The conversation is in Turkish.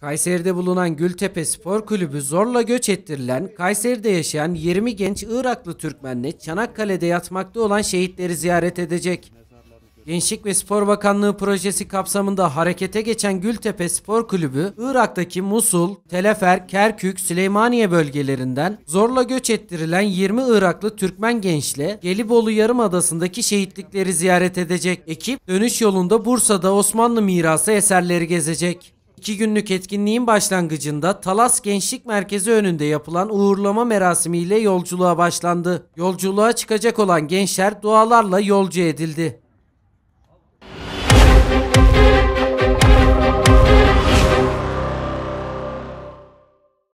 Kayseri'de bulunan Gültepe Spor Kulübü zorla göç ettirilen, Kayseri'de yaşayan 20 genç Iraklı Türkmenle Çanakkale'de yatmakta olan şehitleri ziyaret edecek. Gençlik ve Spor Bakanlığı projesi kapsamında harekete geçen Gültepe Spor Kulübü, Irak'taki Musul, Telefer, Kerkük, Süleymaniye bölgelerinden zorla göç ettirilen 20 Iraklı Türkmen gençle Gelibolu Yarımadası'ndaki şehitlikleri ziyaret edecek. Ekip dönüş yolunda Bursa'da Osmanlı mirası eserleri gezecek. İki günlük etkinliğin başlangıcında Talas Gençlik Merkezi önünde yapılan uğurlama merasimiyle yolculuğa başlandı. Yolculuğa çıkacak olan gençler dualarla yolcu edildi.